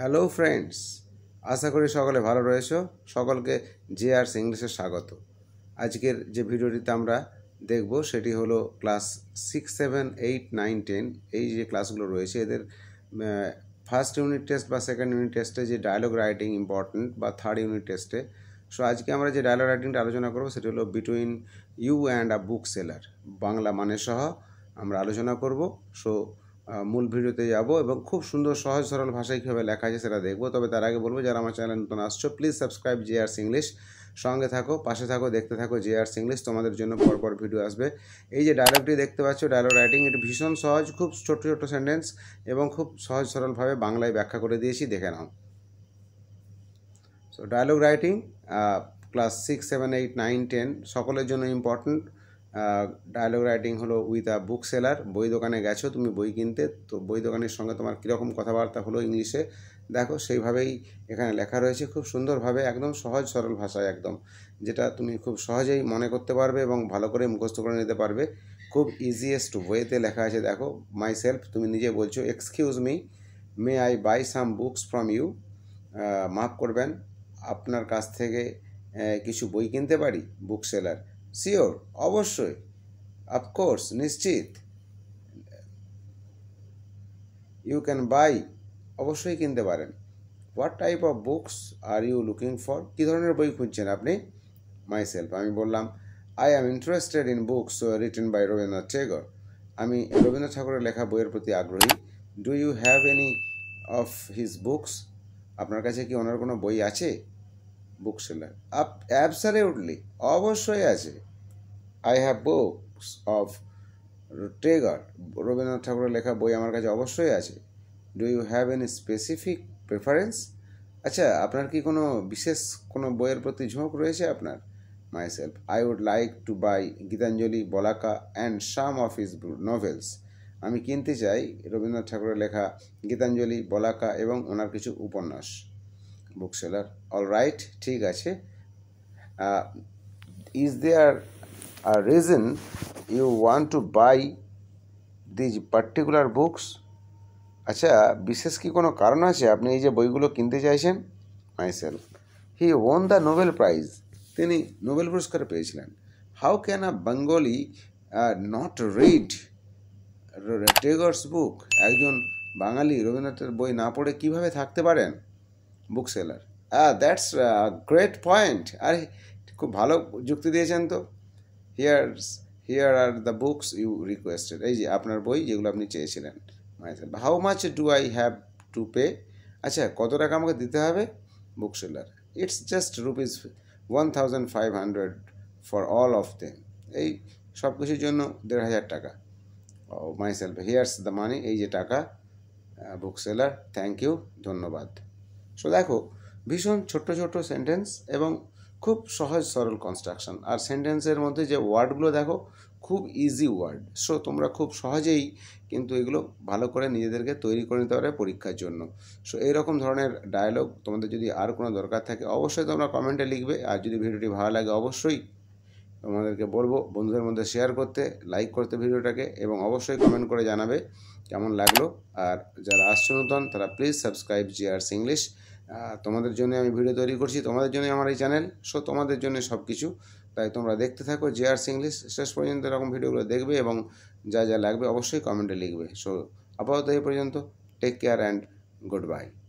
hello friends আশা করি সকলে ভালো রয়েছ সকলকে জে আর ইংলিশে স্বাগত আজকের যে ভিডিওটিতে আমরা দেখব সেটি হলো class six seven eight nine ten এই যে ক্লাসগুলো রয়েছে এদের ফার্স্ট ইউনিট টেস্ট বা সেকেন্ড ইউনিট টেস্টে যে ডায়লগ রাইটিং ইম্পর্ট্যান্ট বা থার্ড ইউনিট টেস্টে সো আজকে আমরা যে ডায়লগ রাইটিংটা আলোচনা করবো সেটি হলো between you and a bookseller Bangla মানে সহ আমরা আলোচনা করব সো মূল ভিডিওতে যাব এবং খুব সুন্দর সহজ সরল ভাষায় কীভাবে লেখা আছে সেটা দেখব তবে তার আগে বলবো যারা আমার চ্যানেল নতুন আসছো please subscribe J R English সঙ্গে থাকো পাশে থাকো দেখতে থাকো জে আর ইংলিশ তোমাদের জন্য পরপর ভিডিও আসবে এই যে ডায়লগটি দেখতে পাচ্ছ ডায়লগ রাইটিং এটি ভীষণ সহজ খুব ছোট ছোট সেন্টেন্স এবং খুব সহজ সরলভাবে বাংলায় ব্যাখ্যা করে দিয়েছি দেখে নাও so dialogue writing class six seven eight nine ten সকলের জন্য ইম্পর্ট্যান্ট ডায়লগ রাইটিং হলো উইথ আ বুক সেলার বই দোকানে গেছো তুমি বই কিনতে তো বই দোকানের সঙ্গে তোমার কীরকম কথাবার্তা হলো ইংলিশে দেখো সেইভাবেই এখানে লেখা রয়েছে খুব সুন্দরভাবে একদম সহজ সরল ভাষায় একদম যেটা তুমি খুব সহজেই মনে করতে পারবে এবং ভালো করে মুখস্থ করে নিতে পারবে খুব ইজিয়েস্ট ওয়েতে লেখা আছে দেখো মাই সেলফ তুমি নিজে বলছো excuse me may I buy some books from you মাফ করবেন আপনার কাছ থেকে কিছু বই কিনতে পারি বুক সেলার শিওর অবশ্যই অফকোর্স নিশ্চিত ইউ ক্যান বাই অবশ্যই কিনতে পারেন what type of books are you looking for কী ধরনের বই খুঁজছেন আপনি মাই সেলফ আমি বললাম I am interested in books written by Rabindranath Tagore আমি রবীন্দ্রনাথ ঠাকুরের লেখা বইয়ের প্রতি আগ্রহী do you have any of his books আপনার কাছে কি ওনার কোনো বই আছে বুক সেলার আপ উঠলি অবশ্যই আছে I have books of Tagore Rabindranath ঠাকুরের লেখা বই আমার কাছে অবশ্যই আছে do you have an specific preference আচ্ছা আপনার কি কোনো বিশেষ কোনো বইয়ের প্রতি ঝোঁক রয়েছে আপনার myself I would like to buy Gitanjali Balaka and some of his novels আমি কিনতে চাই রবীন্দ্রনাথ ঠাকুরের লেখা গীতাঞ্জলি বলাকা এবং ওনার কিছু উপন্যাস বুক সেলার অল রাইট ঠিক আছে is there a reason you want to buy these particular books আচ্ছা বিশেষ কি কোনো কারণ আছে আপনি এই যে বইগুলো কিনতে চাইছেন myself he won the Nobel prize তিনি নোবেল পুরস্কার পেয়েছিলেন how can a Bengali not read Tagore's book একজন বাঙালি রবীন্দ্রনাথের বই না পড়ে কিভাবে থাকতে পারেন বুক সেলার হ্যাঁ দ্যাটস গ্রেট পয়েন্ট আর খুব ভালো যুক্তি দিয়েছেন তো here's here are the books you requested এই যে আপনার বই যেগুলো আপনি চেয়েছিলেন how much do I have to pay আচ্ছা কত টাকা আমাকে দিতে হবে বুক bookseller it's just rupees one thousand five hundred for all of them এই সব কিছুর জন্য দেড় হাজার টাকা oh myself here's the money এই যে টাকা বুক সেলার থ্যাংক ইউ ধন্যবাদ সো দেখো ভীষণ ছোট্ট ছোট্ট সেন্টেন্স এবং খুব সহজ সরল কনস্ট্রাকশন আর সেন্টেন্সের মধ্যে যে ওয়ার্ডগুলো দেখো খুব ইজি ওয়ার্ড সো তোমরা খুব সহজেই কিন্তু এগুলো ভালো করে নিজেদেরকে তৈরি করে নিতে পারবে পরীক্ষার জন্য সো এইরকম ধরনের ডায়ালগ তোমাদের যদি আর কোনো দরকার থাকে অবশ্যই তোমরা কমেন্টে লিখবে আর যদি ভিডিওটি ভালো লাগে অবশ্যই তোমাদেরকে বলবো বন্ধুদের মধ্যে শেয়ার করতে লাইক করতে ভিডিওটাকে এবং অবশ্যই কমেন্ট করে জানাবে কেমন লাগলো আর যারা আসছো নতুন তারা প্লিজ সাবস্ক্রাইব জিআরস ইংলিশ তোমাদের জন্য আমি ভিডিও তৈরি করছি তোমাদের জন্য আমার এই চ্যানেল সো তোমাদের জন্য সব কিছু তাই তোমরা দেখতে থাকো জিআরস ইংলিশ শেষ পর্যন্ত এরকম ভিডিওগুলো দেখবে এবং যা যা লাগবে অবশ্যই কমেন্টে লিখবে সো আপাতত এই পর্যন্ত take care and good bye